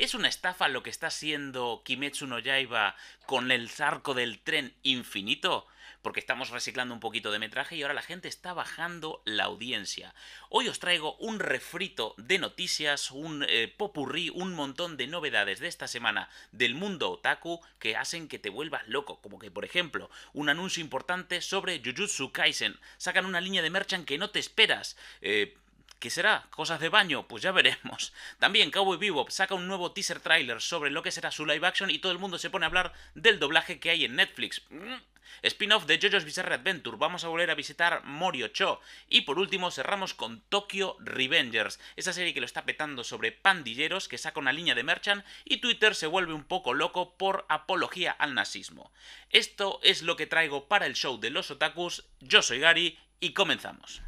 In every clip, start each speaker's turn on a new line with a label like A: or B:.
A: ¿Es una estafa lo que está haciendo Kimetsu no Yaiba con el zarco del tren infinito? Porque estamos reciclando un poquito de metraje y ahora la gente está bajando la audiencia. Hoy os traigo un refrito de noticias, un eh, popurrí, un montón de novedades de esta semana del mundo otaku que hacen que te vuelvas loco. Como que, por ejemplo, un anuncio importante sobre Jujutsu Kaisen. Sacan una línea de merchan que no te esperas. Eh, ¿Qué será? ¿Cosas de baño? Pues ya veremos. También Cowboy Bebop saca un nuevo teaser trailer sobre lo que será su live action y todo el mundo se pone a hablar del doblaje que hay en Netflix. Mm. Spin-off de JoJo's Bizarre Adventure, vamos a volver a visitar Morio Cho. Y por último cerramos con Tokyo Revengers, esa serie que lo está petando sobre pandilleros que saca una línea de merchan y Twitter se vuelve un poco loco por apología al nazismo. Esto es lo que traigo para el show de los otakus, yo soy Gary y comenzamos.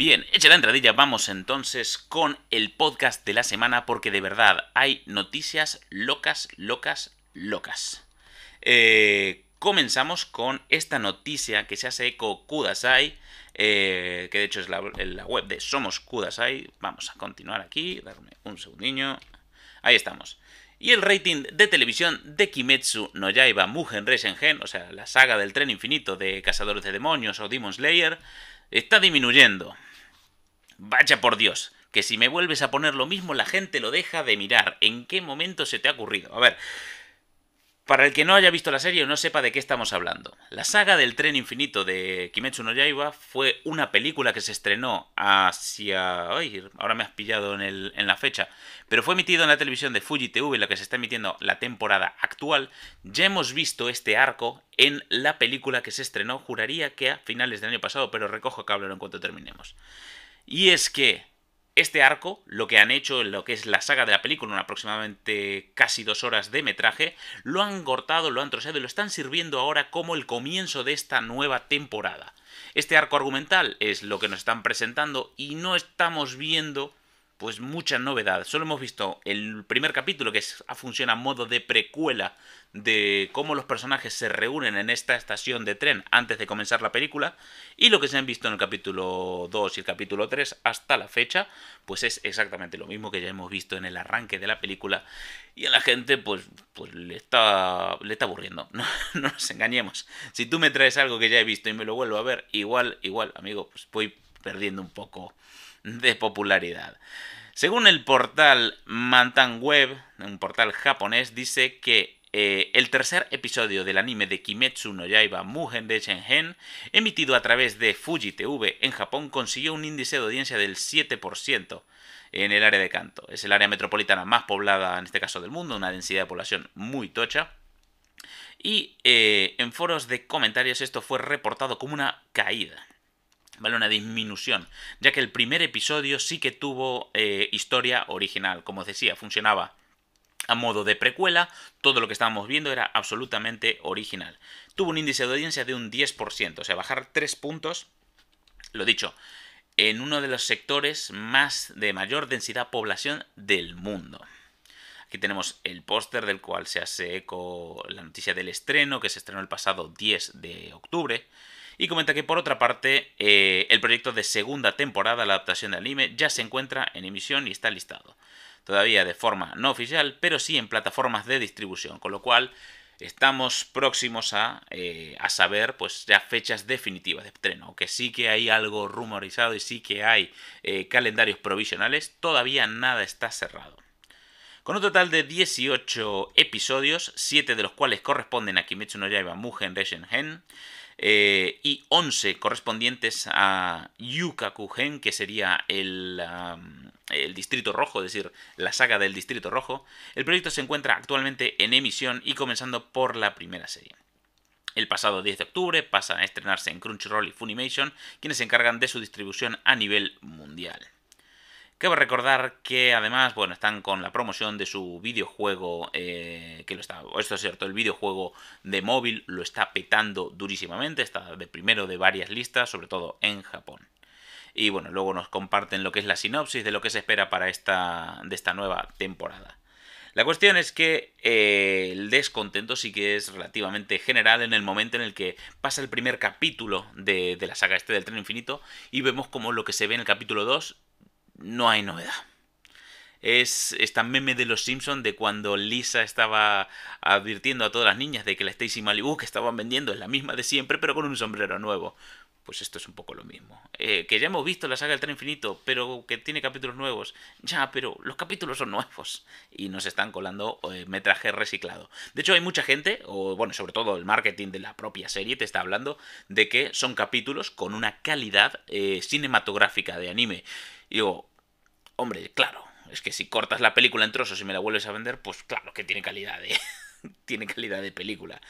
A: Bien, hecha la entradilla, vamos entonces con el podcast de la semana porque de verdad hay noticias locas, locas, locas. Eh, comenzamos con esta noticia que se hace eco Kudasai, eh, que de hecho es la, web de Somos Kudasai. Vamos a continuar aquí, darme un segundinho. Ahí estamos. Y el rating de televisión de Kimetsu no Yaiba Mugen Resengen, o sea, la saga del tren infinito de Cazadores de Demonios o Demon Slayer, está disminuyendo. Vaya por Dios, que si me vuelves a poner lo mismo la gente lo deja de mirar. ¿En qué momento se te ha ocurrido? A ver, para el que no haya visto la serie o no sepa de qué estamos hablando, la saga del tren infinito de Kimetsu no Yaiba fue una película que se estrenó hacia... Ay, ahora me has pillado en, la fecha, pero fue emitido en la televisión de Fuji TV, la que se está emitiendo la temporada actual. Ya hemos visto este arco en la película que se estrenó, juraría que a finales del año pasado, pero recojo que hablo en cuanto terminemos. Y es que este arco, lo que han hecho en lo que es la saga de la película, en aproximadamente casi dos horas de metraje, lo han cortado, lo han troceado y lo están sirviendo ahora como el comienzo de esta nueva temporada. Este arco argumental es lo que nos están presentando y no estamos viendo pues mucha novedad. Solo hemos visto el primer capítulo que es, ah, funciona a modo de precuela de cómo los personajes se reúnen en esta estación de tren antes de comenzar la película y lo que se han visto en el capítulo 2 y el capítulo 3 hasta la fecha pues es exactamente lo mismo que ya hemos visto en el arranque de la película y a la gente pues, pues le, está, le está aburriendo no, no nos engañemos si tú me traes algo que ya he visto y me lo vuelvo a ver igual igual amigo pues voy perdiendo un poco de popularidad. Según el portal Mantan Web, un portal japonés, dice que eh, el tercer episodio del anime de Kimetsu no Yaiba Mugen de Shenhen, emitido a través de Fuji TV en Japón, consiguió un índice de audiencia del 7% en el área de Canto, Es el área metropolitana más poblada, en este caso, del mundo, una densidad de población muy tocha. Y eh, en foros de comentarios esto fue reportado como una caída. ¿vale? Una disminución, ya que el primer episodio sí que tuvo eh, historia original, como decía, funcionaba a modo de precuela, todo lo que estábamos viendo era absolutamente original. Tuvo un índice de audiencia de un 10%, o sea, bajar 3 puntos, lo dicho, en uno de los sectores más de mayor densidad población del mundo. Aquí tenemos el póster del cual se hace eco la noticia del estreno, que se estrenó el pasado 10 de octubre. Y comenta que por otra parte, eh, el proyecto de segunda temporada, la adaptación de anime, ya se encuentra en emisión y está listado. Todavía de forma no oficial, pero sí en plataformas de distribución, con lo cual estamos próximos a, eh, saber pues ya fechas definitivas de estreno. Aunque sí que hay algo rumorizado y sí que hay eh, calendarios provisionales, todavía nada está cerrado. Con un total de 18 episodios, 7 de los cuales corresponden a Kimetsu no Yaiba Mugen Reshen Hen, eh, y 11 correspondientes a Yukakugen, que sería el, el Distrito Rojo, es decir, la saga del Distrito Rojo. El proyecto se encuentra actualmente en emisión y comenzando por la primera serie. El pasado 10 de octubre pasa a estrenarse en Crunchyroll y Funimation, quienes se encargan de su distribución a nivel mundial a recordar que además, bueno, están con la promoción de su videojuego, eh, que lo está, esto es cierto, el videojuego de móvil lo está petando durísimamente, está de primero de varias listas, sobre todo en Japón. Y bueno, luego nos comparten lo que es la sinopsis de lo que se espera para esta, de esta nueva temporada. La cuestión es que eh, el descontento sí que es relativamente general en el momento en el que pasa el primer capítulo de, de la saga este del tren infinito y vemos como lo que se ve en el capítulo 2 no hay novedad. Es esta meme de los Simpsons de cuando Lisa estaba advirtiendo a todas las niñas de que la Stacy Malibu que estaban vendiendo es la misma de siempre, pero con un sombrero nuevo. Pues esto es un poco lo mismo. Eh, que ya hemos visto la saga del tren infinito, pero que tiene capítulos nuevos. Ya, pero los capítulos son nuevos y nos están colando eh, metraje reciclado. De hecho, hay mucha gente, o bueno, sobre todo el marketing de la propia serie te está hablando de que son capítulos con una calidad eh, cinematográfica de anime digo, hombre, claro, es que si cortas la película en trozos y me la vuelves a vender, pues claro que tiene calidad de, tiene calidad de película.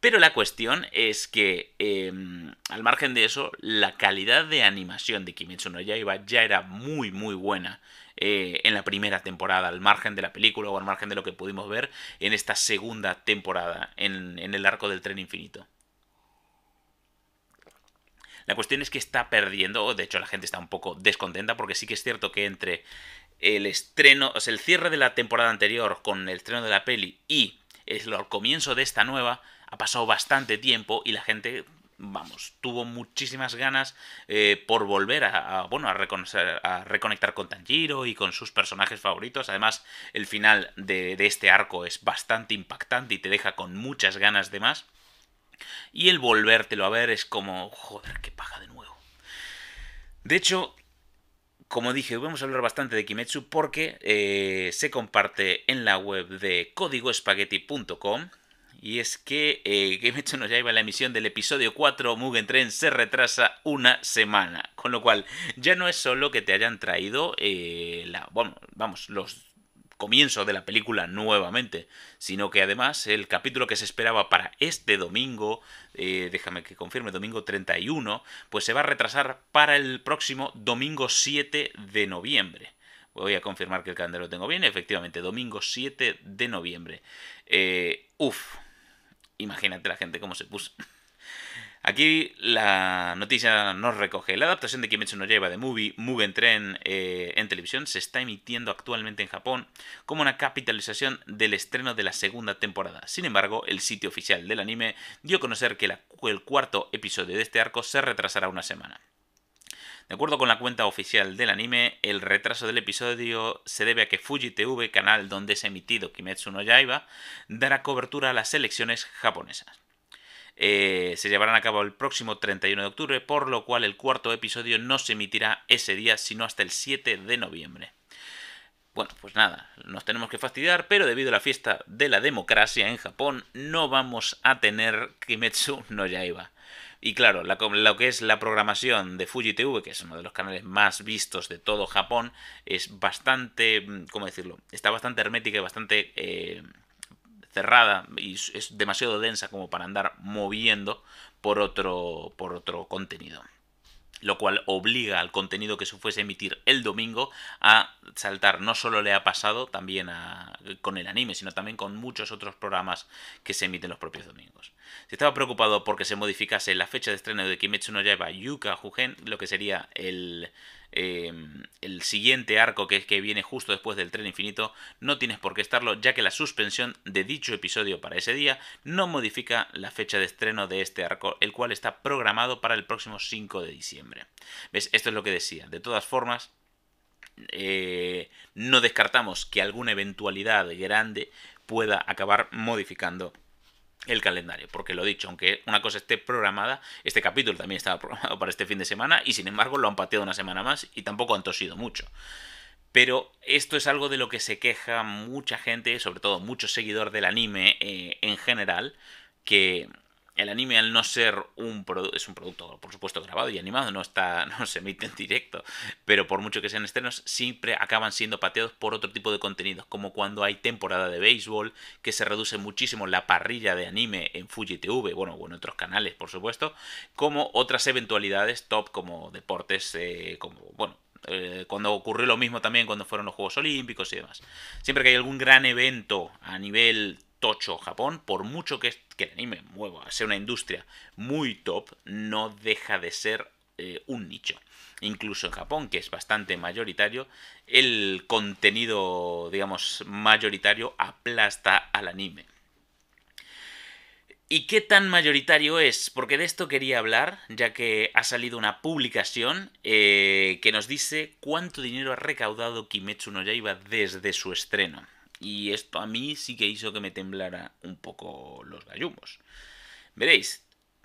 A: Pero la cuestión es que, em, al margen de eso, la calidad de animación de Kimetsu no Yaiba ya era muy, muy buena eh, en la primera temporada, al margen de la película o al margen de lo que pudimos ver en esta segunda temporada, en el arco del tren infinito. La cuestión es que está perdiendo, de hecho la gente está un poco descontenta porque sí que es cierto que entre el estreno, o el cierre de la temporada anterior con el estreno de la peli y el comienzo de esta nueva, ha pasado bastante tiempo y la gente vamos, tuvo muchísimas ganas eh, por volver a, bueno, a, reconectar con Tanjiro y con sus personajes favoritos. Además, el final de, este arco es bastante impactante y te deja con muchas ganas de más. Y el volvértelo a ver es como, joder, que paja de nuevo. De hecho, como dije, vamos a hablar bastante de Kimetsu porque eh, se comparte en la web de CódigoEspagueti.com Y es que eh, Kimetsu nos lleva la emisión del episodio 4 Mugen Tren se retrasa una semana. Con lo cual, ya no es solo que te hayan traído eh, la. Bueno, vamos, los comienzo de la película nuevamente, sino que además el capítulo que se esperaba para este domingo, eh, déjame que confirme, domingo 31, pues se va a retrasar para el próximo domingo 7 de noviembre. Voy a confirmar que el calendario lo tengo bien, efectivamente, domingo 7 de noviembre. Eh, uf, imagínate la gente cómo se puso. Aquí la noticia nos recoge. La adaptación de Kimetsu no Yaiba de Movie Mugen Tren eh, en televisión se está emitiendo actualmente en Japón como una capitalización del estreno de la segunda temporada. Sin embargo, el sitio oficial del anime dio a conocer que el cuarto episodio de este arco se retrasará una semana. De acuerdo con la cuenta oficial del anime, el retraso del episodio se debe a que Fuji TV, canal donde se ha emitido Kimetsu no Yaiba, dará cobertura a las elecciones japonesas. Eh, se llevarán a cabo el próximo 31 de octubre, por lo cual el cuarto episodio no se emitirá ese día, sino hasta el 7 de noviembre. Bueno, pues nada, nos tenemos que fastidiar, pero debido a la fiesta de la democracia en Japón, no vamos a tener Kimetsu no Yaiba. Y claro, lo que es la programación de Fuji TV, que es uno de los canales más vistos de todo Japón, es bastante, mm, ¿cómo decirlo? Está bastante hermética y bastante eh, cerrada y es demasiado densa como para andar moviendo por otro, por otro contenido lo cual obliga al contenido que se fuese a emitir el domingo a saltar. No solo le ha pasado también con el anime, sino también con muchos otros programas que se emiten los propios domingos. Si estaba preocupado porque se modificase la fecha de estreno de Kimetsu no Yaiba Yuka Hugen, lo que sería el, em, el siguiente arco que es que viene justo después del tren infinito, no tienes por qué estarlo, ya que la suspensión de dicho episodio para ese día no modifica la fecha de estreno de este arco, el cual está programado para el próximo 5 de diciembre. ¿Ves? Esto es lo que decía. De todas formas, eh, no descartamos que alguna eventualidad grande pueda acabar modificando el calendario, porque lo he dicho, aunque una cosa esté programada, este capítulo también estaba programado para este fin de semana y sin embargo lo han pateado una semana más y tampoco han tosido mucho. Pero esto es algo de lo que se queja mucha gente, sobre todo mucho seguidor del anime eh, en general, que el anime al no ser un producto, es un producto por supuesto grabado y animado, no, está, no se emite en directo, pero por mucho que sean estrenos, siempre acaban siendo pateados por otro tipo de contenidos, como cuando hay temporada de béisbol, que se reduce muchísimo la parrilla de anime en Fuji TV, bueno, o en otros canales por supuesto, como otras eventualidades top como deportes, eh, como, bueno, eh, cuando ocurrió lo mismo también cuando fueron los Juegos Olímpicos y demás. Siempre que hay algún gran evento a nivel tocho Japón, por mucho que, el anime mueva, sea una industria muy top, no deja de ser eh, un nicho. Incluso en Japón, que es bastante mayoritario, el contenido, digamos, mayoritario aplasta al anime. ¿Y qué tan mayoritario es? Porque de esto quería hablar, ya que ha salido una publicación eh, que nos dice cuánto dinero ha recaudado Kimetsu no Yaiba desde su estreno. Y esto a mí sí que hizo que me temblara un poco los gallumbos. Veréis,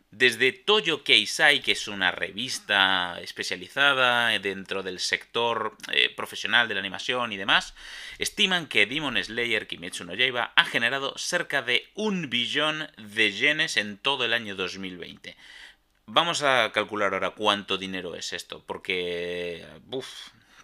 A: desde Toyo Keisai, que es una revista especializada dentro del sector eh, profesional de la animación y demás, estiman que Demon Slayer Kimetsu no Yaiba ha generado cerca de un billón de yenes en todo el año 2020. Vamos a calcular ahora cuánto dinero es esto, porque... Uf,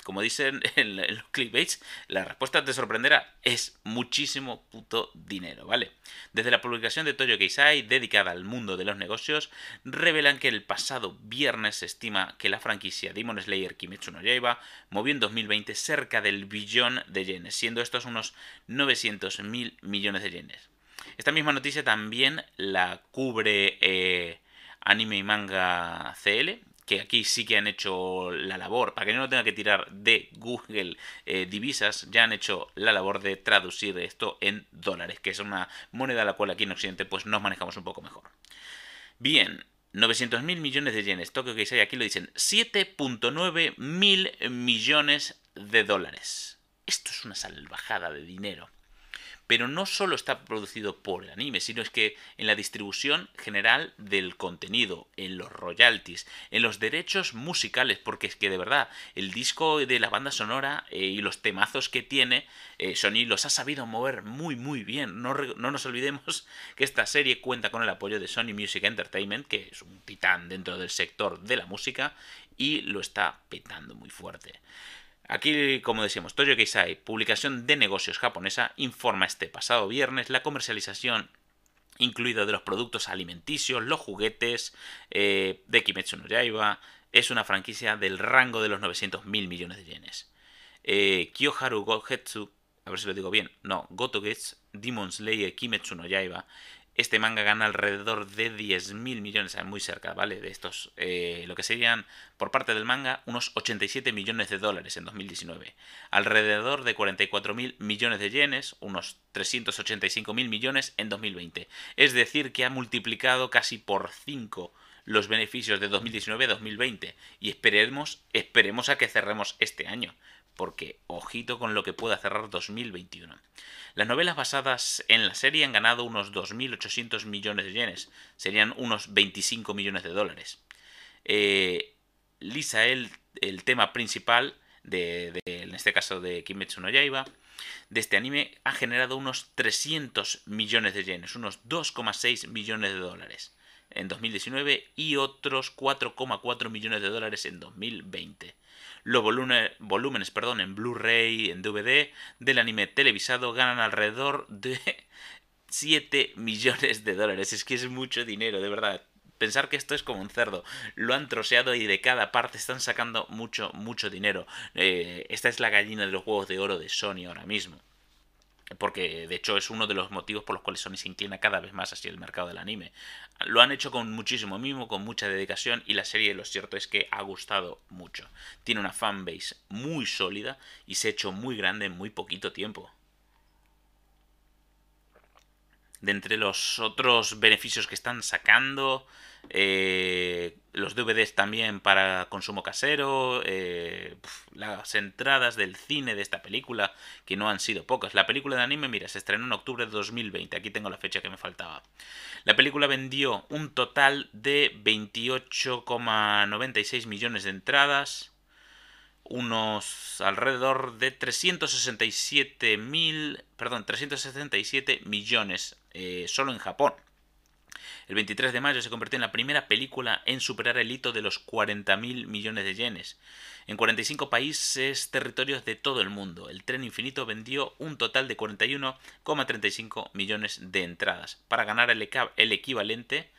A: como dicen en, los clickbaits, la respuesta te sorprenderá. Es muchísimo puto dinero, ¿vale? Desde la publicación de Toyo Keisai, dedicada al mundo de los negocios, revelan que el pasado viernes se estima que la franquicia Demon Slayer Kimetsu no Yaiba movió en 2020 cerca del billón de yenes, siendo estos unos 900.000 millones de yenes. Esta misma noticia también la cubre eh, Anime y Manga CL, que aquí sí que han hecho la labor, para que no tenga que tirar de Google eh, divisas, ya han hecho la labor de traducir esto en dólares, que es una moneda a la cual aquí en Occidente pues nos manejamos un poco mejor. Bien, 900 mil millones de yenes, Tokio Keisai aquí lo dicen, 7.9 mil millones de dólares. Esto es una salvajada de dinero pero no solo está producido por el anime, sino es que en la distribución general del contenido, en los royalties, en los derechos musicales, porque es que de verdad, el disco de la banda sonora eh, y los temazos que tiene, eh, Sony los ha sabido mover muy muy bien. No, no nos olvidemos que esta serie cuenta con el apoyo de Sony Music Entertainment, que es un titán dentro del sector de la música, y lo está petando muy fuerte. Aquí, como decíamos, Toyo Keisai, publicación de negocios japonesa, informa este pasado viernes la comercialización incluida de los productos alimenticios, los juguetes eh, de Kimetsu no Yaiba, es una franquicia del rango de los 900 mil millones de yenes. Eh, Haru Gohetsu, a ver si lo digo bien, no, Gotogetsu, Demon Slayer, Kimetsu no Yaiba este manga gana alrededor de 10.000 millones, muy cerca, ¿vale? De estos, eh, lo que serían por parte del manga unos 87 millones de dólares en 2019. Alrededor de 44.000 millones de yenes, unos 385.000 millones en 2020. Es decir, que ha multiplicado casi por 5 los beneficios de 2019 2020 y esperemos, esperemos a que cerremos este año porque ojito con lo que pueda cerrar 2021. Las novelas basadas en la serie han ganado unos 2.800 millones de yenes, serían unos 25 millones de dólares. Eh, lisa, el, tema principal, en este caso de Kimetsu no Yaiba, de este anime ha generado unos 300 millones de yenes, unos 2,6 millones de dólares en 2019 y otros 4,4 millones de dólares en 2020. Los volúmenes perdón, en Blu-ray, en DVD del anime televisado ganan alrededor de 7 millones de dólares. Es que es mucho dinero, de verdad. Pensar que esto es como un cerdo. Lo han troceado y de cada parte están sacando mucho, mucho dinero. Eh, esta es la gallina de los juegos de oro de Sony ahora mismo porque de hecho es uno de los motivos por los cuales Sony se inclina cada vez más hacia el mercado del anime. Lo han hecho con muchísimo mimo, con mucha dedicación y la serie lo cierto es que ha gustado mucho. Tiene una fanbase muy sólida y se ha hecho muy grande en muy poquito tiempo. De entre los otros beneficios que están sacando, eh, los DVDs también para consumo casero, eh, las entradas del cine de esta película, que no han sido pocas. La película de anime, mira, se estrenó en octubre de 2020, aquí tengo la fecha que me faltaba. La película vendió un total de 28,96 millones de entradas, unos alrededor de 367 mil, perdón, 367 millones eh, solo en Japón. El 23 de mayo se convirtió en la primera película en superar el hito de los 40.000 millones de yenes. En 45 países, territorios de todo el mundo, el tren infinito vendió un total de 41,35 millones de entradas, para ganar el, el equivalente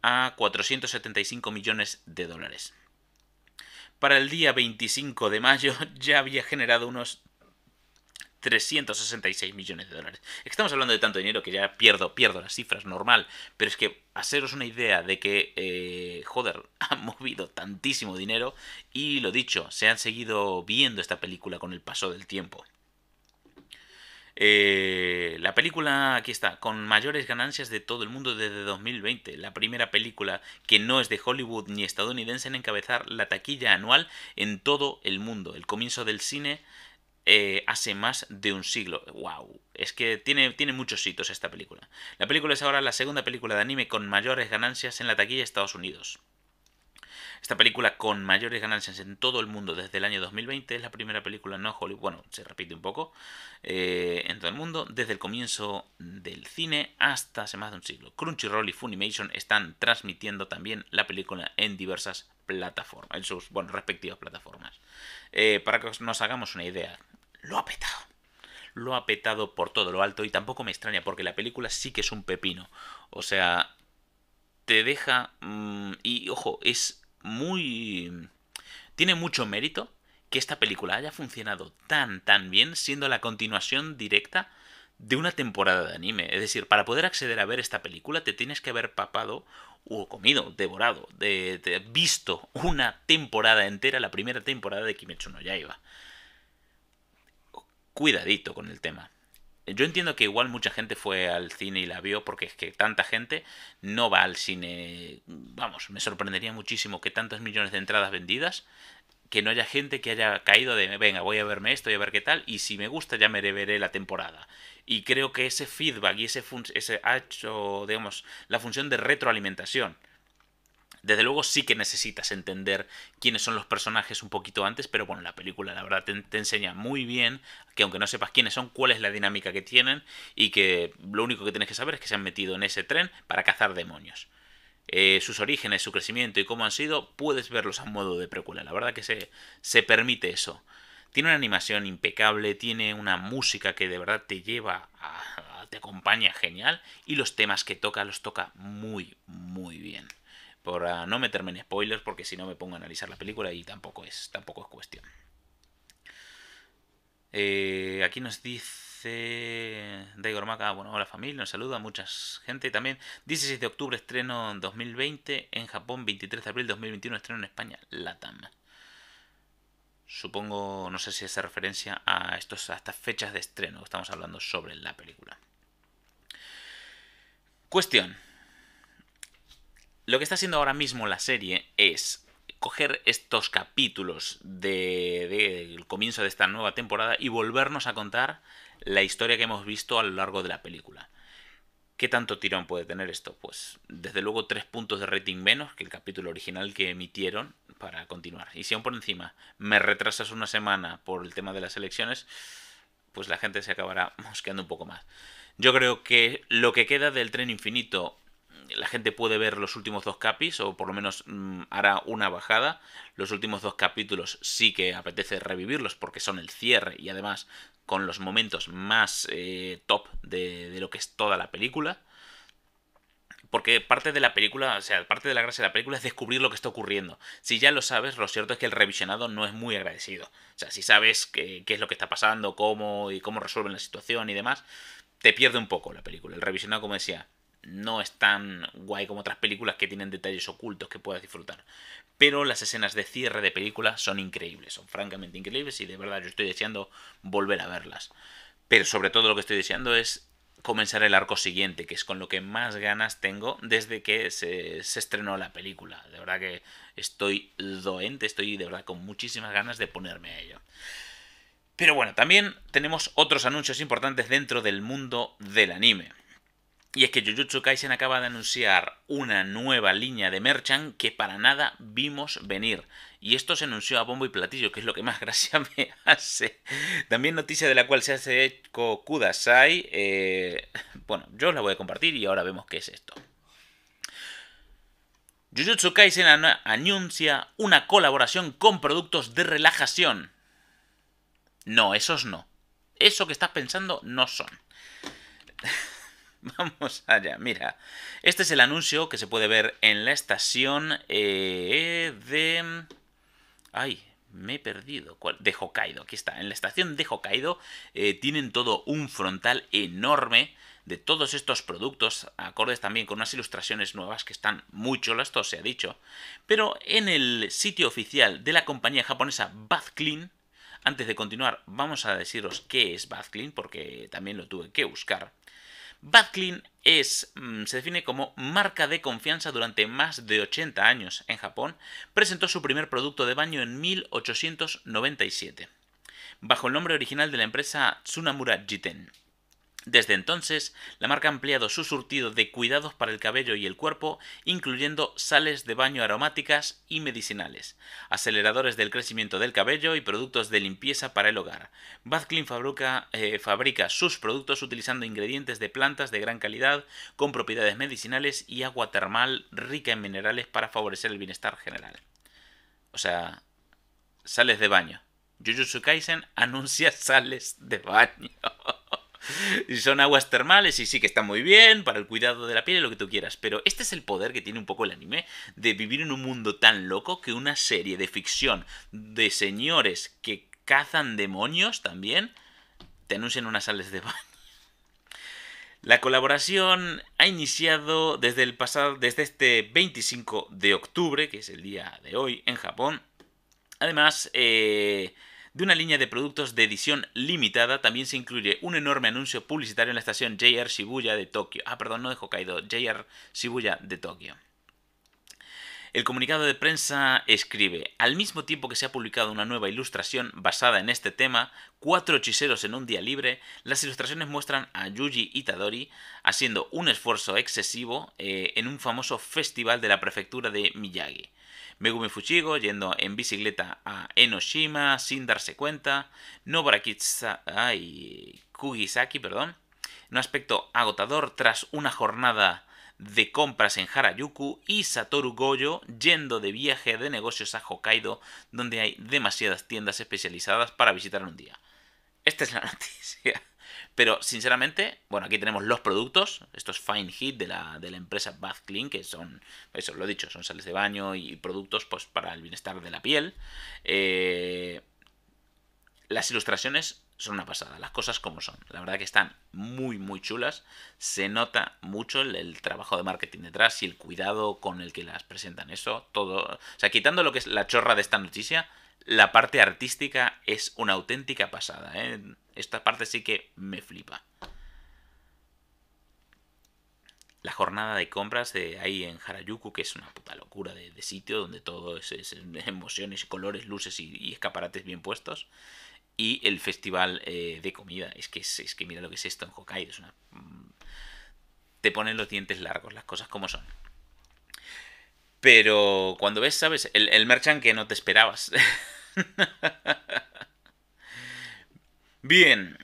A: a 475 millones de dólares para el día 25 de mayo ya había generado unos 366 millones de dólares. Estamos hablando de tanto dinero que ya pierdo, pierdo las cifras, normal. Pero es que haceros una idea de que, eh, joder, han movido tantísimo dinero y lo dicho, se han seguido viendo esta película con el paso del tiempo. Eh, la película, aquí está, con mayores ganancias de todo el mundo desde 2020. La primera película que no es de Hollywood ni estadounidense en encabezar la taquilla anual en todo el mundo. El comienzo del cine eh, hace más de un siglo. ¡Wow! Es que tiene, tiene muchos hitos esta película. La película es ahora la segunda película de anime con mayores ganancias en la taquilla de Estados Unidos. Esta película con mayores ganancias en todo el mundo desde el año 2020 es la primera película no Hollywood, bueno, se repite un poco, eh, en todo el mundo, desde el comienzo del cine hasta hace más de un siglo. Crunchyroll y Funimation están transmitiendo también la película en diversas plataformas, en sus respectivas plataformas. Eh, para que nos hagamos una idea, lo ha petado. Lo ha petado por todo lo alto y tampoco me extraña porque la película sí que es un pepino. O sea, te deja... Mm, y ojo, es muy... Tiene mucho mérito que esta película haya funcionado tan, tan bien siendo la continuación directa de una temporada de anime. Es decir, para poder acceder a ver esta película te tienes que haber papado o comido, devorado, de, visto una temporada entera, la primera temporada de Kimetsu no Yaiba cuidadito con el tema. Yo entiendo que igual mucha gente fue al cine y la vio porque es que tanta gente no va al cine. Vamos, me sorprendería muchísimo que tantos millones de entradas vendidas, que no haya gente que haya caído de, venga, voy a verme esto y a ver qué tal, y si me gusta ya me veré la temporada. Y creo que ese feedback y ese, ese ha hecho, digamos, la función de retroalimentación. Desde luego sí que necesitas entender quiénes son los personajes un poquito antes, pero bueno, la película la verdad te, enseña muy bien que aunque no sepas quiénes son, cuál es la dinámica que tienen y que lo único que tienes que saber es que se han metido en ese tren para cazar demonios. Eh, sus orígenes, su crecimiento y cómo han sido, puedes verlos a modo de precuela. La verdad que se, se permite eso. Tiene una animación impecable, tiene una música que de verdad te lleva a, te acompaña genial y los temas que toca los toca muy, muy bien. Por ah, no meterme en spoilers, porque si no me pongo a analizar la película y tampoco es, tampoco es cuestión. Eh, aquí nos dice Daigormaka, ah, bueno, hola familia, nos saluda, mucha gente también. 16 de octubre estreno 2020 en Japón, 23 de abril 2021 estreno en España, Latam. Supongo, no sé si hace referencia a, estos, estas fechas de estreno, que estamos hablando sobre la película. Cuestión, lo que está haciendo ahora mismo la serie es coger estos capítulos del comienzo de esta nueva temporada y volvernos a contar la historia que hemos visto a lo largo de la película. ¿Qué tanto tirón puede tener esto? Pues desde luego tres puntos de rating menos que el capítulo original que emitieron para continuar. Y si aún por encima me retrasas una semana por el tema de las elecciones, pues la gente se acabará mosqueando un poco más. Yo creo que lo que queda del tren infinito la gente puede ver los últimos dos capis, o por lo menos mm, hará una bajada. Los últimos dos capítulos sí que apetece revivirlos porque son el cierre y además con los momentos más eh, top de, lo que es toda la película. Porque parte de la película, o sea, parte de la gracia de la película es descubrir lo que está ocurriendo. Si ya lo sabes, lo cierto es que el revisionado no es muy agradecido. O sea, si sabes qué, qué es lo que está pasando, cómo y cómo resuelven la situación y demás, te pierde un poco la película. El revisionado, como decía, no es tan guay como otras películas que tienen detalles ocultos que puedas disfrutar. Pero las escenas de cierre de película son increíbles, son francamente increíbles y de verdad yo estoy deseando volver a verlas. Pero sobre todo lo que estoy deseando es comenzar el arco siguiente, que es con lo que más ganas tengo desde que se, se, estrenó la película. De verdad que estoy doente, estoy de verdad con muchísimas ganas de ponerme a ello. Pero bueno, también tenemos otros anuncios importantes dentro del mundo del anime. Y es que Jujutsu Kaisen acaba de anunciar una nueva línea de Merchan que para nada vimos venir. Y esto se anunció a bombo y platillo, que es lo que más gracia me hace. También noticia de la cual se hace eco Kudasai. Eh, bueno, yo os la voy a compartir y ahora vemos qué es esto. Jujutsu Kaisen anuncia una colaboración con productos de relajación. No, esos no. Eso que estás pensando no son. Vamos allá, mira. Este es el anuncio que se puede ver en la estación eh, de... ¡Ay! Me he perdido. De Hokkaido, aquí está. En la estación de Hokkaido eh, tienen todo un frontal enorme de todos estos productos, acordes también con unas ilustraciones nuevas que están muy las todo se ha dicho. Pero en el sitio oficial de la compañía japonesa Bath Clean, antes de continuar, vamos a deciros qué es Bath Clean, porque también lo tuve que buscar clean es, mm, se define como marca de confianza durante más de 80 años en Japón, presentó su primer producto de baño en 1897, bajo el nombre original de la empresa Tsunamura Jiten. Desde entonces, la marca ha ampliado su surtido de cuidados para el cabello y el cuerpo, incluyendo sales de baño aromáticas y medicinales, aceleradores del crecimiento del cabello y productos de limpieza para el hogar. Bath fabrica, eh, fabrica sus productos utilizando ingredientes de plantas de gran calidad, con propiedades medicinales y agua termal rica en minerales para favorecer el bienestar general. O sea, sales de baño. Jujutsu Kaisen anuncia sales de baño. y son aguas termales y sí que están muy bien para el cuidado de la piel y lo que tú quieras. Pero este es el poder que tiene un poco el anime de vivir en un mundo tan loco que una serie de ficción de señores que cazan demonios también te anuncian unas sales de baño. La colaboración ha iniciado desde el pasado desde este 25 de octubre, que es el día de hoy en Japón. Además, eh, de una línea de productos de edición limitada. También se incluye un enorme anuncio publicitario en la estación JR Shibuya de Tokio. Ah, perdón, no dejo caído JR Shibuya de Tokio. El comunicado de prensa escribe, al mismo tiempo que se ha publicado una nueva ilustración basada en este tema, cuatro hechiceros en un día libre, las ilustraciones muestran a Yuji Itadori haciendo un esfuerzo excesivo eh, en un famoso festival de la prefectura de Miyagi. Megumi Fuchigo yendo en bicicleta a Enoshima sin darse cuenta, Noburakitsa ay, Kugisaki, perdón, No aspecto agotador tras una jornada de compras en Harajuku y Satoru Goyo yendo de viaje de negocios a Hokkaido, donde hay demasiadas tiendas especializadas para visitar en un día. Esta es la noticia. Pero sinceramente, bueno, aquí tenemos los productos, estos Fine Heat de la, de la empresa Bath Clean, que son, eso lo he dicho, son sales de baño y productos pues, para el bienestar de la piel. Eh, las ilustraciones son una pasada, las cosas como son. La verdad que están muy, muy chulas. Se nota mucho el, trabajo de marketing detrás y el cuidado con el que las presentan. Eso, todo. O sea, quitando lo que es la chorra de esta noticia, la parte artística es una auténtica pasada. ¿eh? Esta parte sí que me flipa. La jornada de compras de ahí en Harajuku, que es una puta locura de, sitio, donde todo es, emociones emociones, colores, luces y escaparates bien puestos y el festival eh, de comida. Es que, es, que mira lo que es esto en Hokkaido. Es una... Mm, te ponen los dientes largos, las cosas como son. Pero cuando ves, ¿sabes? El, el que no te esperabas. Bien.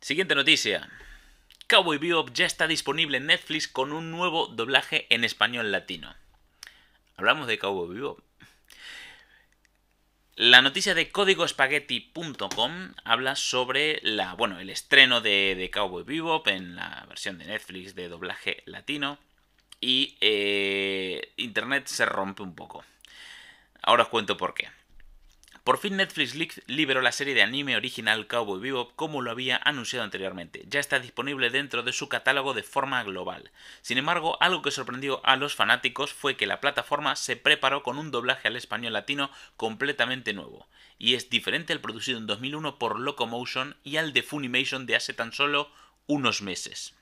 A: Siguiente noticia. Cowboy Bebop ya está disponible en Netflix con un nuevo doblaje en español latino. Hablamos de Cowboy Bebop. La noticia de códigospaghetti.com habla sobre la, bueno, el estreno de, Cowboy Bebop en la versión de Netflix de doblaje latino y eh, Internet se rompe un poco. Ahora os cuento por qué. Por fin Netflix liberó la serie de anime original Cowboy Bebop como lo había anunciado anteriormente. Ya está disponible dentro de su catálogo de forma global. Sin embargo, algo que sorprendió a los fanáticos fue que la plataforma se preparó con un doblaje al español latino completamente nuevo. Y es diferente al producido en 2001 por Locomotion y al de Funimation de hace tan solo unos meses.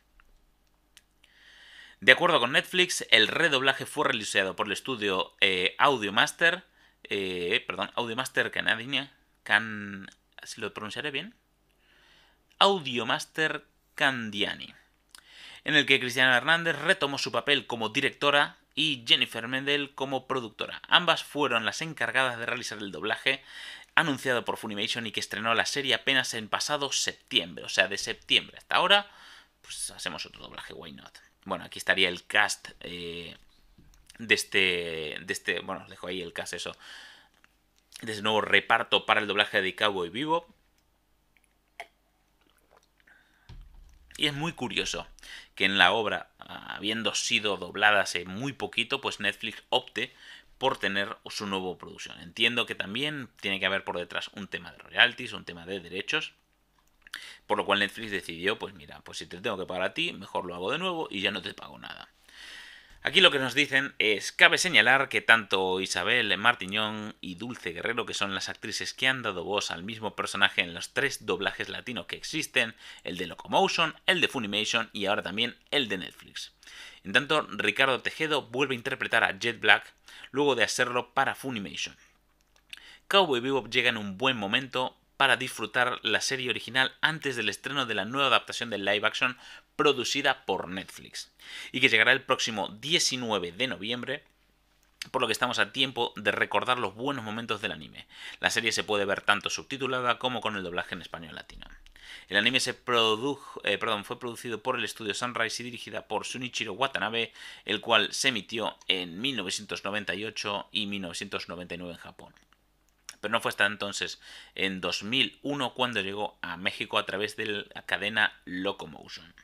A: De acuerdo con Netflix, el redoblaje fue realizado por el estudio AudioMaster... Eh, Audio Master eh, perdón, Audiomaster Candiani, can, si lo pronunciaré bien, Audiomaster Candiani, en el que Cristiana Hernández retomó su papel como directora y Jennifer Mendel como productora. Ambas fueron las encargadas de realizar el doblaje anunciado por Funimation y que estrenó la serie apenas en pasado septiembre, o sea, de septiembre hasta ahora, pues hacemos otro doblaje, why not. Bueno, aquí estaría el cast eh, de este, de este, bueno, dejo ahí el caso eso, de nuevo reparto para el doblaje de Cabo y Vivo. Y es muy curioso que en la obra, habiendo sido doblada hace muy poquito, pues Netflix opte por tener su nueva producción. Entiendo que también tiene que haber por detrás un tema de royalties, un tema de derechos. Por lo cual Netflix decidió, pues mira, pues si te tengo que pagar a ti, mejor lo hago de nuevo y ya no te pago nada. Aquí lo que nos dicen es, cabe señalar que tanto Isabel Martiñón y Dulce Guerrero, que son las actrices que han dado voz al mismo personaje en los tres doblajes latinos que existen, el de Locomotion, el de Funimation y ahora también el de Netflix. En tanto, Ricardo Tejedo vuelve a interpretar a Jet Black luego de hacerlo para Funimation. Cowboy Bebop llega en un buen momento para disfrutar la serie original antes del estreno de la nueva adaptación del live action producida por Netflix y que llegará el próximo 19 de noviembre por lo que estamos a tiempo de recordar los buenos momentos del anime. La serie se puede ver tanto subtitulada como con el doblaje en español latino. El anime eh, fue producido por el estudio Sunrise y dirigida por Sunichiro Watanabe, el cual se emitió en 1998 y 1999 en Japón. Pero no fue hasta entonces, en 2001, cuando llegó a México a través de la cadena Locomotion.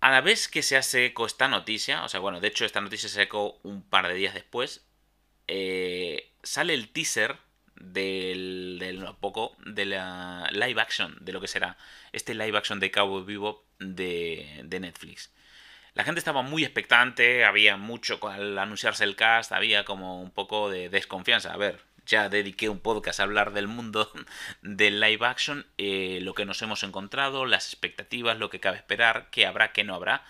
A: A la vez que se hace eco esta noticia, o sea, bueno, de hecho esta noticia se eco un par de días después, eh, sale el teaser del, poco de la live action, de lo que será este live action de Cowboy Bebop de, de Netflix la gente estaba muy expectante, había mucho, al anunciarse el cast, había como un poco de desconfianza. A ver, ya dediqué un podcast a hablar del mundo del live action, eh, lo que nos hemos encontrado, las expectativas, lo que cabe esperar, qué habrá, qué no habrá.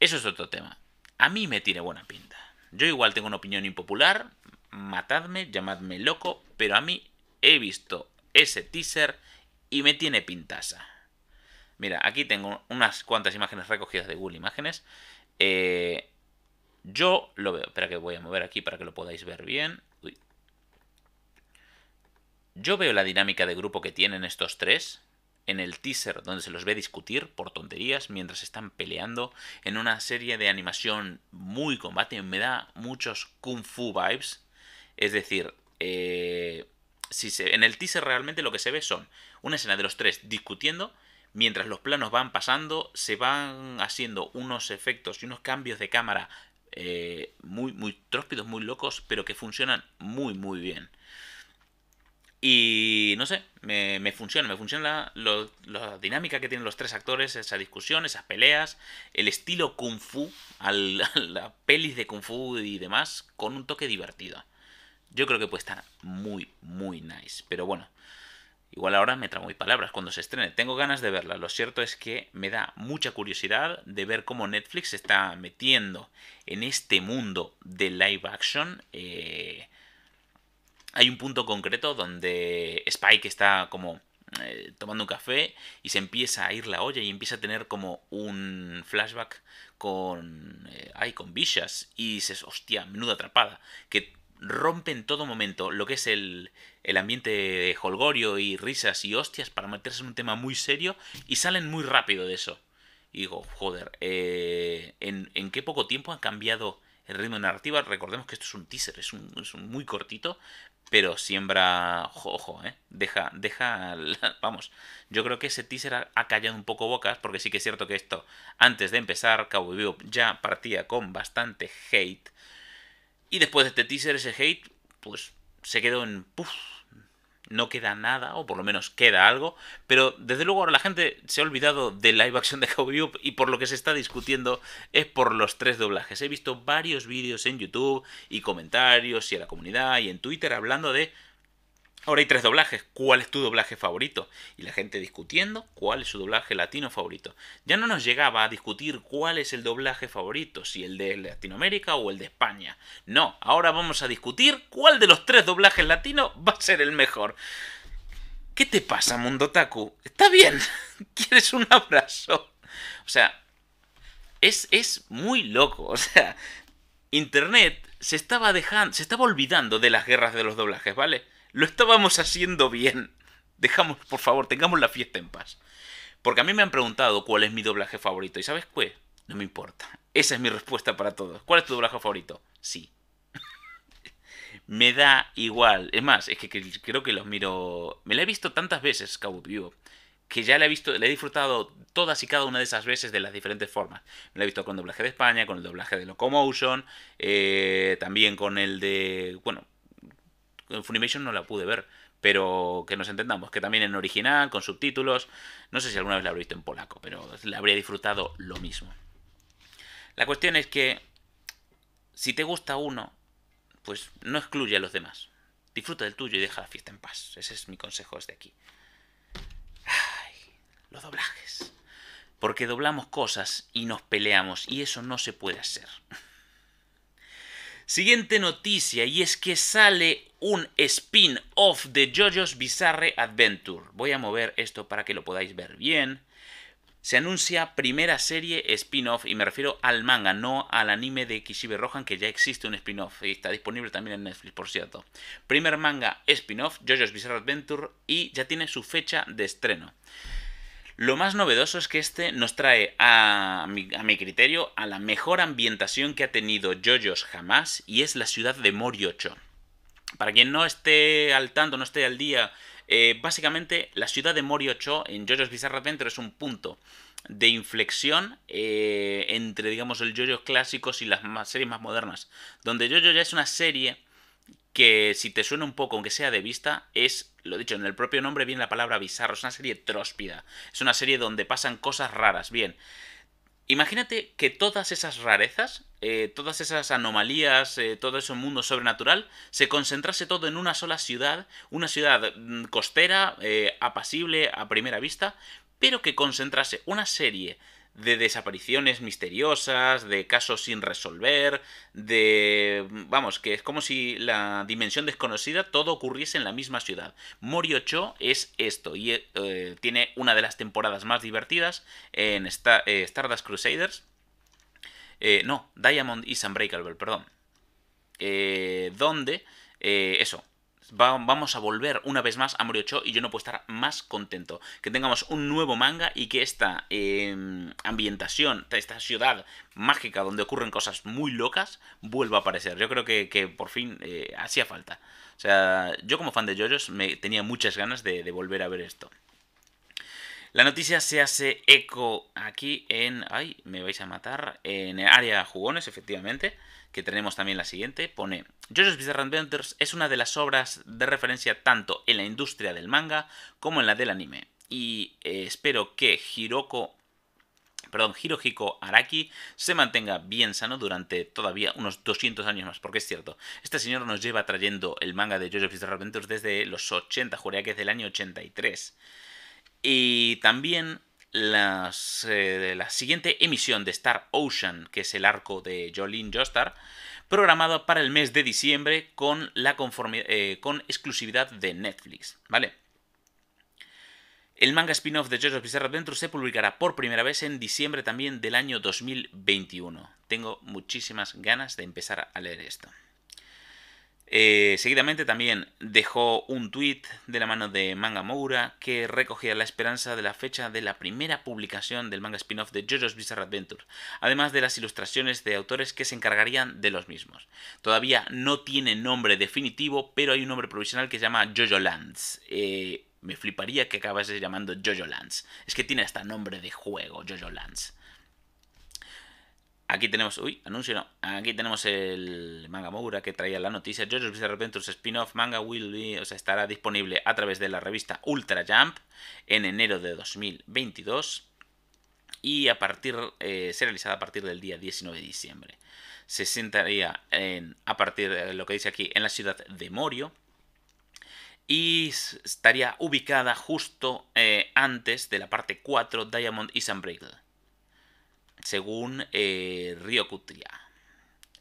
A: Eso es otro tema. A mí me tiene buena pinta. Yo igual tengo una opinión impopular, matadme, llamadme loco, pero a mí he visto ese teaser y me tiene pintasa Mira, aquí tengo unas cuantas imágenes recogidas de Google Imágenes. Eh, yo lo veo. Espera que voy a mover aquí para que lo podáis ver bien. Yo veo la dinámica de grupo que tienen estos tres en el teaser donde se los ve discutir por tonterías mientras están peleando en una serie de animación muy combate. Me da muchos kung fu vibes. Es decir, eh, en el teaser realmente lo que se ve son una escena de los tres discutiendo mientras los planos van pasando, se van haciendo unos efectos y unos cambios de cámara eh, muy, muy tróspidos, muy locos, pero que funcionan muy, muy bien. Y no sé, me, funciona, me funciona la, dinámica que tienen los tres actores, esa discusión, esas peleas, el estilo kung fu, la pelis de kung fu y demás, con un toque divertido. Yo creo que puede estar muy, muy nice. Pero bueno, Igual ahora me trago muy palabras cuando se estrene. Tengo ganas de verla. Lo cierto es que me da mucha curiosidad de ver cómo Netflix se está metiendo en este mundo de live action. Eh, hay un punto concreto donde Spike está como eh, tomando un café y se empieza a ir la olla y empieza a tener como un flashback con... Eh, ay, con Vicious. Y dices, hostia, menuda atrapada. Que rompe en todo momento lo que es el, ambiente de holgorio y risas y hostias para meterse en un tema muy serio y salen muy rápido de eso. Y digo, joder, eh, ¿en, qué poco tiempo han cambiado el ritmo de narrativa? Recordemos que esto es un teaser, es un, muy cortito, pero siembra, ojo, eh, deja, deja, vamos, yo creo que ese teaser ha, callado un poco bocas, porque sí que es cierto que esto, antes de empezar, cabo ya partía con bastante hate, y después de este teaser, ese hate, pues se quedó en... Puff, no queda nada, o por lo menos queda algo, pero desde luego ahora la gente se ha olvidado de live action de Cowboy y por lo que se está discutiendo es por los tres doblajes. He visto varios vídeos en YouTube y comentarios y a la comunidad y en Twitter hablando de Ahora hay tres doblajes. ¿Cuál es tu doblaje favorito? Y la gente discutiendo cuál es su doblaje latino favorito. Ya no nos llegaba a discutir cuál es el doblaje favorito, si el de Latinoamérica o el de España. No, ahora vamos a discutir cuál de los tres doblajes latinos va a ser el mejor. ¿Qué te pasa, Mundo Taku? Está bien. ¿Quieres un abrazo? O sea, es, es muy loco. O sea, Internet se estaba dejando, se estaba olvidando de las guerras de los doblajes, ¿vale? Lo estábamos haciendo bien. Dejamos, por favor, tengamos la fiesta en paz. Porque a mí me han preguntado cuál es mi doblaje favorito. ¿Y sabes qué? No me importa. Esa es mi respuesta para todos. ¿Cuál es tu doblaje favorito? Sí. me da igual. Es más, es que creo que los miro. Me la he visto tantas veces, Cabo Vivo, que ya la he visto, la he disfrutado todas y cada una de esas veces de las diferentes formas. Me la he visto con doblaje de España, con el doblaje de Locomotion, eh, también con el de. Bueno, en Funimation no la pude ver, pero que nos entendamos, que también en original, con subtítulos, no sé si alguna vez la habré visto en polaco, pero la habría disfrutado lo mismo. La cuestión es que si te gusta uno, pues no excluye a los demás. Disfruta del tuyo y deja la fiesta en paz. Ese es mi consejo desde aquí. los doblajes. Porque doblamos cosas y nos peleamos y eso no se puede hacer. Siguiente noticia, y es que sale un spin-off de JoJo's Bizarre Adventure. Voy a mover esto para que lo podáis ver bien. Se anuncia primera serie spin-off y me refiero al manga, no al anime de Kishibe Rohan que ya existe un spin-off y está disponible también en Netflix, por cierto. Primer manga spin-off, JoJo's Bizarre Adventure y ya tiene su fecha de estreno. Lo más novedoso es que este nos trae a mi, a mi, criterio a la mejor ambientación que ha tenido JoJo's jamás y es la ciudad de Moriocho. Para quien no esté al tanto, no esté al día, eh, básicamente la ciudad de Moriocho en JoJo's Bizarro Adventure es un punto de inflexión eh, entre, digamos, el JoJo clásicos y las series más modernas. Donde JoJo ya es una serie que, si te suena un poco, aunque sea de vista, es, lo dicho, en el propio nombre viene la palabra bizarro, es una serie tróspida, es una serie donde pasan cosas raras. Bien, imagínate que todas esas rarezas eh, todas esas anomalías, eh, todo ese mundo sobrenatural, se concentrase todo en una sola ciudad, una ciudad mm, costera, eh, apacible a primera vista, pero que concentrase una serie de desapariciones misteriosas, de casos sin resolver, de... Mm, vamos, que es como si la dimensión desconocida todo ocurriese en la misma ciudad. Moriocho es esto y tiene una de las temporadas más divertidas en Star Stardust Crusaders eh, no, Diamond is Unbreakable, perdón. Eh, donde, eh, eso, vamos a volver una vez más a Moriocho y yo no puedo estar más contento. Que tengamos un nuevo manga y que esta em, ambientación, esta ciudad mágica donde ocurren cosas muy locas, vuelva a aparecer. Yo creo que, por fin eh, hacía falta. O sea, yo como fan de JoJo's me tenía muchas ganas de volver a ver esto. La noticia se hace eco aquí en... ¡Ay! Me vais a matar. En el área jugones, efectivamente. Que tenemos también la siguiente. Pone... Jojo's Bizarre Adventures es una de las obras de referencia tanto en la industria del manga como en la del anime. Y eh, espero que Hiroko perdón, Hirohiko Araki se mantenga bien sano durante todavía unos 200 años más, porque es cierto, este señor nos lleva trayendo el manga de JoJo's Bizarre Adventures desde los 80, juraría que es del año 83. Y también eh, la siguiente emisión de Star Ocean, que es el arco de Jolene Jostar, programado para el mes de diciembre con, la eh, con exclusividad de Netflix, ¿vale? El manga spin-off de JoJo's Bizarre Adventure se publicará por primera vez en diciembre también del año 2021. Tengo muchísimas ganas de empezar a leer esto. Eh, seguidamente también dejó un tuit de la mano de Manga Moura que recogía la esperanza de la fecha de la primera publicación del manga spin-off de JoJo's Bizarre Adventure, además de las ilustraciones de autores que se encargarían de los mismos. Todavía no tiene nombre definitivo, pero hay un nombre provisional que se llama JoJo Lance. Eh, me fliparía que acabase llamando JoJo Lance. Es que tiene hasta nombre de juego, JoJo Lance. Aquí tenemos, uy, anuncio Aquí tenemos el manga Moura que traía la noticia. Jojo's Bizarre spin-off manga will be, o sea, estará disponible a través de la revista Ultra Jump en enero de 2022 y a partir eh, a partir del día 19 de diciembre. Se sentaría en, a partir de lo que dice aquí en la ciudad de Morio y estaría ubicada justo eh, antes de la parte 4 Diamond is Unbreakable según eh, Río Cutria,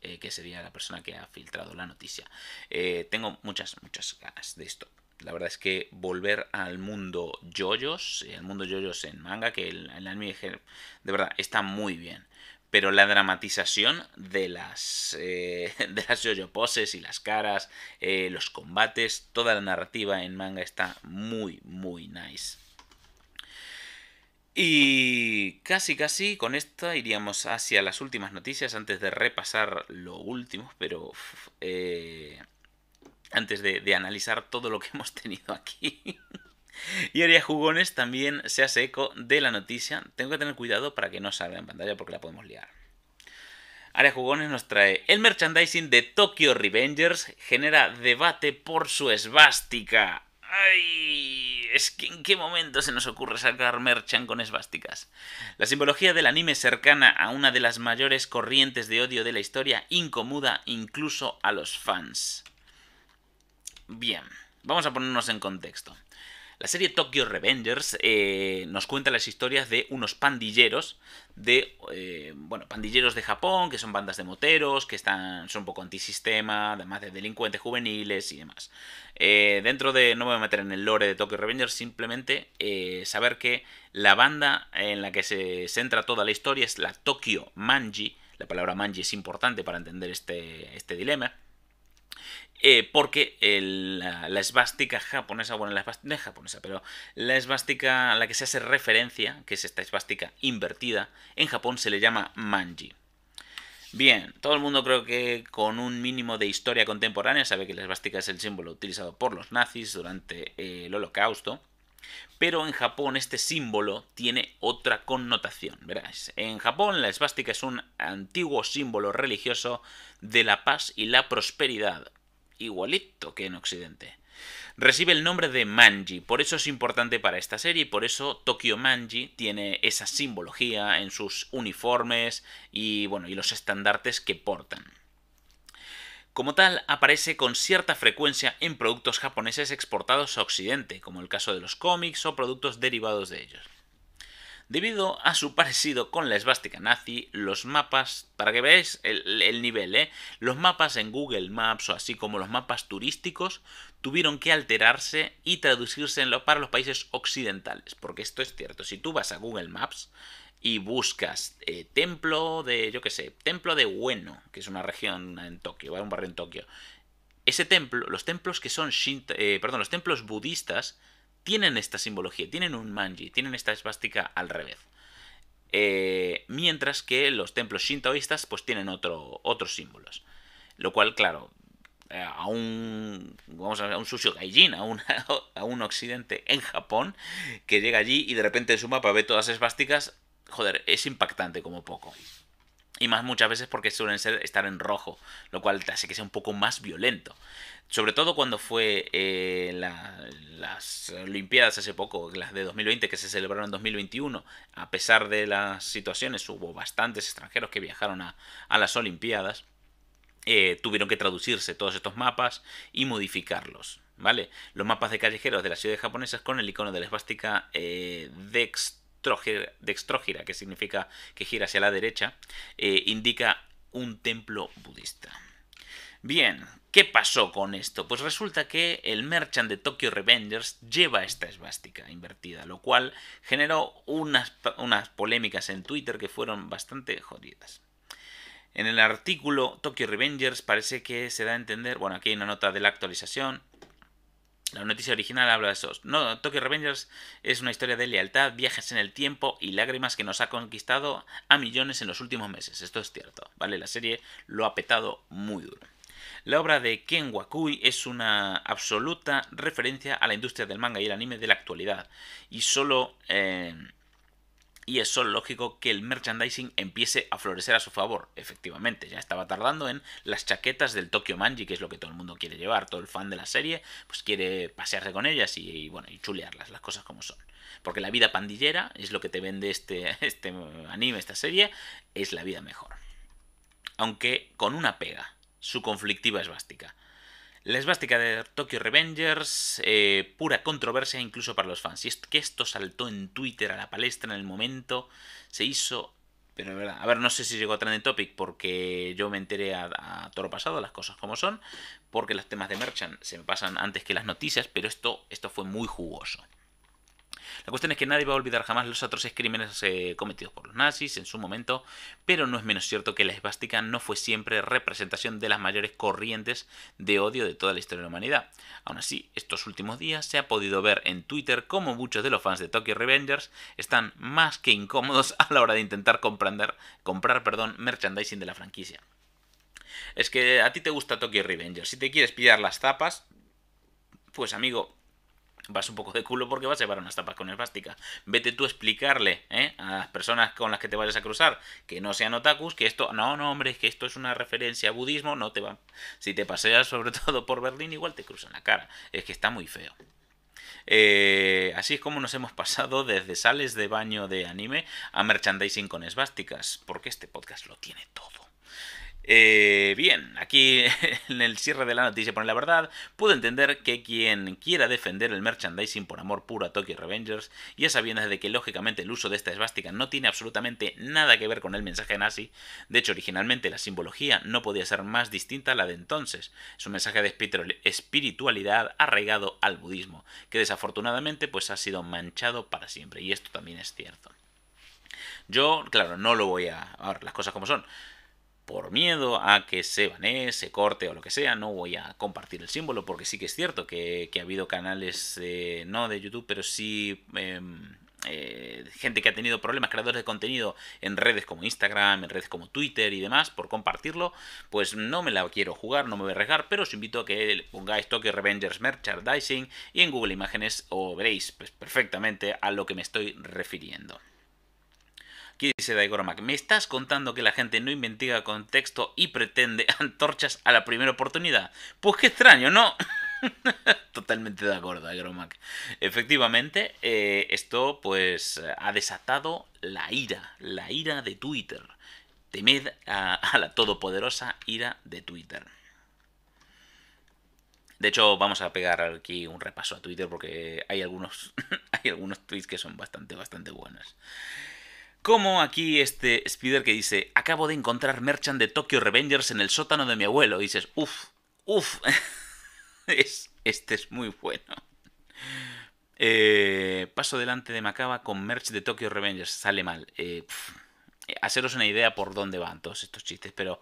A: eh, que sería la persona que ha filtrado la noticia. Eh, tengo muchas, muchas ganas de esto. La verdad es que volver al mundo yoyos, eh, al mundo yoyos en manga, que en la anime de verdad está muy bien pero la dramatización de las de las yoyo poses y las caras, los combates, toda la narrativa en manga está muy muy nice. Y casi casi con esta iríamos hacia las últimas noticias antes de repasar lo último, pero eh, antes de, analizar todo lo que hemos tenido aquí. Y Aria Jugones también se hace eco de la noticia. Tengo que tener cuidado para que no salga en pantalla porque la podemos liar. Aria Jugones nos trae el merchandising de Tokyo Revengers genera debate por su esvástica. ¡Ay! es que en qué momento se nos ocurre sacar merchan con esvásticas. La simbología del anime cercana a una de las mayores corrientes de odio de la historia incomoda incluso a los fans. Bien, vamos a ponernos en contexto. La serie Tokyo Revengers eh, nos cuenta las historias de unos pandilleros de eh, bueno, pandilleros de Japón, que son bandas de moteros, que están, son un poco antisistema, además de delincuentes juveniles y demás. Eh, dentro de, no me voy a meter en el lore de Tokyo Revengers, simplemente saber que la banda en la que se centra toda la historia es la Tokyo Manji, la palabra Manji es importante para entender este, este dilema, eh, porque la, esvástica japonesa, bueno, la esvástica, no es japonesa, pero la esvástica a la que se hace referencia, que es esta esvástica invertida, en Japón se le llama manji. Bien, todo el mundo creo que con un mínimo de historia contemporánea sabe que la esvástica es el símbolo utilizado por los nazis durante eh, el holocausto. Pero en Japón este símbolo tiene otra connotación, verás. En Japón la esvástica es un antiguo símbolo religioso de la paz y la prosperidad, igualito que en Occidente. Recibe el nombre de Manji, por eso es importante para esta serie y por eso Tokyo Manji tiene esa simbología en sus uniformes y bueno, y los estandartes que portan. Como tal, aparece con cierta frecuencia en productos japoneses exportados a Occidente, como el caso de los cómics o productos derivados de ellos debido a su parecido con la esvástica nazi, los mapas, para que veáis el, nivel, ¿eh? los mapas en Google Maps o así como los mapas turísticos tuvieron que alterarse y traducirse en para los países occidentales, porque esto es cierto, si tú vas a Google Maps y buscas eh, templo de, yo qué sé, templo de Ueno, que es una región en Tokio, un barrio en Tokio, ese templo, los templos que son eh, perdón, los templos budistas tienen esta simbología, tienen un manji, tienen esta esvástica al revés. Eh, mientras que los templos shintoístas pues tienen otro, otros símbolos. Lo cual, claro, eh, a un, vamos a, un sushi gaijin, a, a un occidente en Japón, que llega allí y de repente en su mapa ve todas esvásticas, joder, es impactante como poco y más muchas veces porque suelen ser estar en rojo, lo cual hace que sea un poco más violento. Sobre todo cuando fue eh, las Olimpiadas hace poco, las de 2020 que se celebraron en 2021, a pesar de las situaciones, hubo bastantes extranjeros que viajaron a, las Olimpiadas, eh, tuvieron que traducirse todos estos mapas y modificarlos. ¿Vale? Los mapas de callejeros de las ciudades japonesas con el icono de la esvástica eh, Dextrógira, que significa que gira hacia la derecha, eh, indica un templo budista. Bien, ¿qué pasó con esto? Pues resulta que el merchant de Tokyo Revengers lleva esta esvástica invertida, lo cual generó unas, unas polémicas en Twitter que fueron bastante jodidas. En el artículo Tokyo Revengers parece que se da a entender, bueno, aquí hay una nota de la actualización, la noticia original habla de esos. No, Tokyo Revengers es una historia de lealtad, viajes en el tiempo y lágrimas que nos ha conquistado a millones en los últimos meses. Esto es cierto, ¿vale? La serie lo ha petado muy duro. La obra de Ken Wakui es una absoluta referencia a la industria del manga y el anime de la actualidad. Y solo eh, y es lógico que el merchandising empiece a florecer a su favor. Efectivamente, ya estaba tardando en las chaquetas del Tokyo Manji, que es lo que todo el mundo quiere llevar, todo el fan de la serie, pues quiere pasearse con ellas y, bueno, y chulearlas, las cosas como son. Porque la vida pandillera es lo que te vende este, este anime, esta serie, es la vida mejor. Aunque con una pega, su conflictiva es básica. La esvástica de Tokyo Revengers, eh, pura controversia incluso para los fans. Y es que esto saltó en Twitter a la palestra en el momento, se hizo... Pero verdad, a ver, no sé si llegó a Trending Topic porque yo me enteré a, a toro pasado, las cosas como son, porque los temas de Merchant se me pasan antes que las noticias, pero esto, esto fue muy jugoso. La cuestión es que nadie va a olvidar jamás los atroces crímenes eh, cometidos por los nazis en su momento, pero no es menos cierto que la esvástica no fue siempre representación de las mayores corrientes de odio de toda la historia de la humanidad. Aún así, estos últimos días se ha podido ver en Twitter cómo muchos de los fans de Tokyo Revengers están más que incómodos a la hora de intentar comprender, comprar perdón, merchandising de la franquicia. Es que a ti te gusta Tokyo Revengers, si te quieres pillar las tapas, pues amigo, vas un poco de culo porque vas a llevar unas tapas con esvástica. Vete tú a explicarle ¿eh? a las personas con las que te vayas a cruzar que no sean otakus, que esto, no, no, hombre, es que esto es una referencia a budismo, no te va. Si te paseas sobre todo por Berlín, igual te cruzan la cara. Es que está muy feo. Eh, así es como nos hemos pasado desde sales de baño de anime a merchandising con esvásticas, porque este podcast lo tiene todo. Eh, bien, aquí en el cierre de la noticia pone la verdad, puedo entender que quien quiera defender el merchandising por amor puro a Tokyo Revengers ya sabiendo desde de que lógicamente el uso de esta esvástica no tiene absolutamente nada que ver con el mensaje nazi, de hecho originalmente la simbología no podía ser más distinta a la de entonces, es un mensaje de espiritualidad arraigado al budismo, que desafortunadamente pues ha sido manchado para siempre y esto también es cierto. Yo, claro, no lo voy a... a ver, las cosas como son por miedo a que se banee, se corte o lo que sea, no voy a compartir el símbolo porque sí que es cierto que, ha habido canales, eh, no de YouTube, pero sí em, eh, gente que ha tenido problemas, creadores de contenido en redes como Instagram, en redes como Twitter y demás, por compartirlo, pues no me la quiero jugar, no me voy a arriesgar, pero os invito a que pongáis Tokyo Revengers Merchandising y en Google Imágenes o veréis pues, perfectamente a lo que me estoy refiriendo. ¿Qué dice ¿Me estás contando que la gente no investiga contexto y pretende antorchas a la primera oportunidad? Pues qué extraño, ¿no? Totalmente de acuerdo, Efectivamente, eh, esto pues ha desatado la ira, la ira de Twitter. Temed a, la todopoderosa ira de Twitter. De hecho, vamos a pegar aquí un repaso a Twitter porque hay algunos, hay algunos tweets que son bastante, bastante buenos. Como aquí este Spider que dice, acabo de encontrar Merchant de Tokyo Revengers en el sótano de mi abuelo. Y dices, uff, uff. es, este es muy bueno. Eh, paso delante de Macaba con merch de Tokyo Revengers. Sale mal. Eh, eh, haceros una idea por dónde van todos estos chistes. Pero,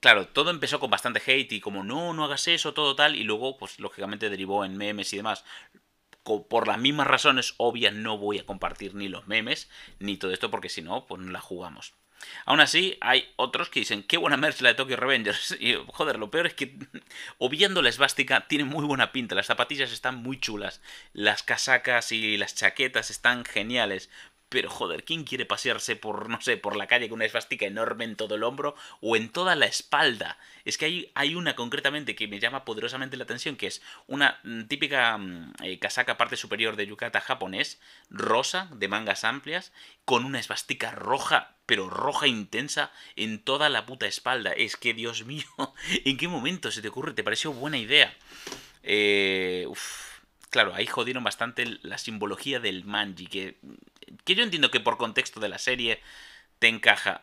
A: claro, todo empezó con bastante hate y como no, no hagas eso, todo tal. Y luego, pues lógicamente derivó en memes y demás por las mismas razones obvias no voy a compartir ni los memes ni todo esto porque si no, pues no la jugamos. Aún así, hay otros que dicen, qué buena merch la de Tokyo Revengers. Y joder, lo peor es que, obviando la esvástica, tiene muy buena pinta. Las zapatillas están muy chulas. Las casacas y las chaquetas están geniales. Pero joder, ¿quién quiere pasearse por, no sé, por la calle con una esvástica enorme en todo el hombro o en toda la espalda? Es que hay, hay una concretamente que me llama poderosamente la atención, que es una mm, típica mm, eh, casaca parte superior de yukata japonés, rosa, de mangas amplias, con una esvástica roja pero roja intensa en toda la puta espalda. Es que, Dios mío, ¿en qué momento se te ocurre? ¿Te pareció buena idea? Eh, claro, ahí jodieron bastante la simbología del manji, que, que yo entiendo que por contexto de la serie te encaja,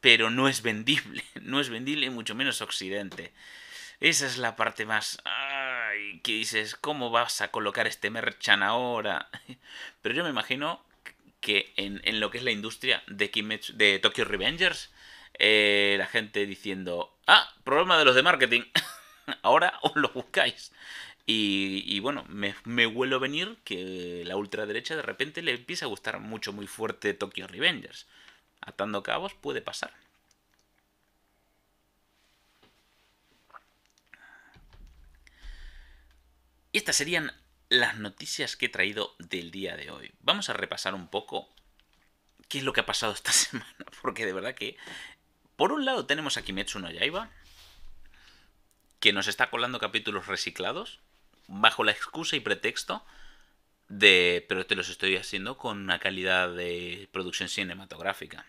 A: pero no es vendible, no es vendible y mucho menos Occidente. Esa es la parte más... Ay, que dices, ¿cómo vas a colocar este merchan ahora? Pero yo me imagino que en, lo que es la industria de, de Tokyo Revengers, eh, la gente diciendo, ah, problema de los de marketing, ahora os lo buscáis. Y, bueno, me, me, a venir que la ultraderecha de repente le empieza a gustar mucho, muy fuerte Tokyo Revengers. Atando cabos puede pasar. Y estas serían las noticias que he traído del día de hoy. Vamos a repasar un poco qué es lo que ha pasado esta semana, porque de verdad que por un lado tenemos a Kimetsu no Yaiba, que nos está colando capítulos reciclados, bajo la excusa y pretexto de, pero te los estoy haciendo con una calidad de producción cinematográfica.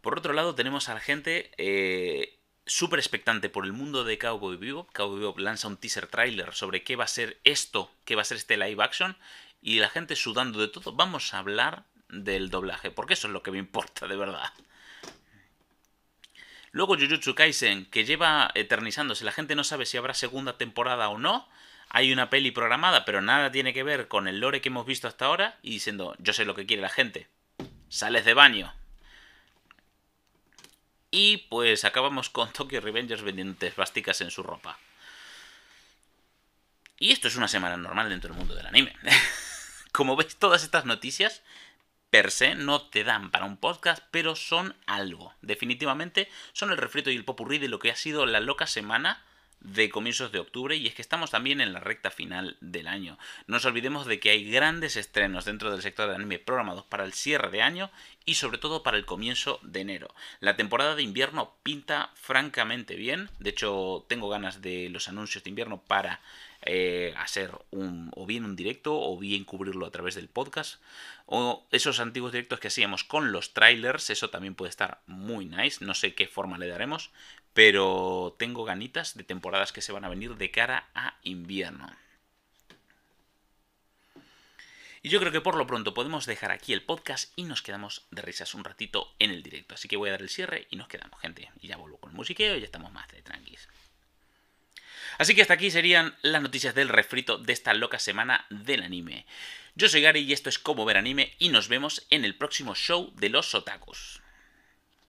A: Por otro lado, tenemos a la gente eh, súper expectante por el mundo de Cowboy Vivo. Cowboy Bebop lanza un teaser trailer sobre qué va a ser esto, qué va a ser este live action, y la gente sudando de todo. Vamos a hablar del doblaje, porque eso es lo que me importa de verdad. Luego Jujutsu Kaisen, que lleva eternizándose, la gente no sabe si habrá segunda temporada o no. Hay una peli programada, pero nada tiene que ver con el lore que hemos visto hasta ahora. Y diciendo, yo sé lo que quiere la gente. Sales de baño. Y pues acabamos con Tokyo Revengers vendiendo basticas en su ropa. Y esto es una semana normal dentro del mundo del anime. Como veis, todas estas noticias per se no te dan para un podcast, pero son algo. Definitivamente son el refrito y el popurrí de lo que ha sido la loca semana de comienzos de octubre y es que estamos también en la recta final del año. No nos olvidemos de que hay grandes estrenos dentro del sector de anime programados para el cierre de año y sobre todo para el comienzo de enero. La temporada de invierno pinta francamente bien, de hecho tengo ganas de los anuncios de invierno para hacer eh, un, o bien un directo o bien cubrirlo a través del podcast. O esos antiguos directos que hacíamos con los trailers, eso también puede estar muy nice. No sé qué forma le daremos, pero tengo ganitas de temporadas que se van a venir de cara a invierno. Y yo creo que por lo pronto podemos dejar aquí el podcast y nos quedamos de risas un ratito en el directo. Así que voy a dar el cierre y nos quedamos, gente. Y ya vuelvo con el musiqueo y ya estamos más de tranquis. Así que hasta aquí serían las noticias del refrito de esta loca semana del anime. Yo soy Gary y esto es Como Ver Anime y nos vemos en el próximo show de los otakus.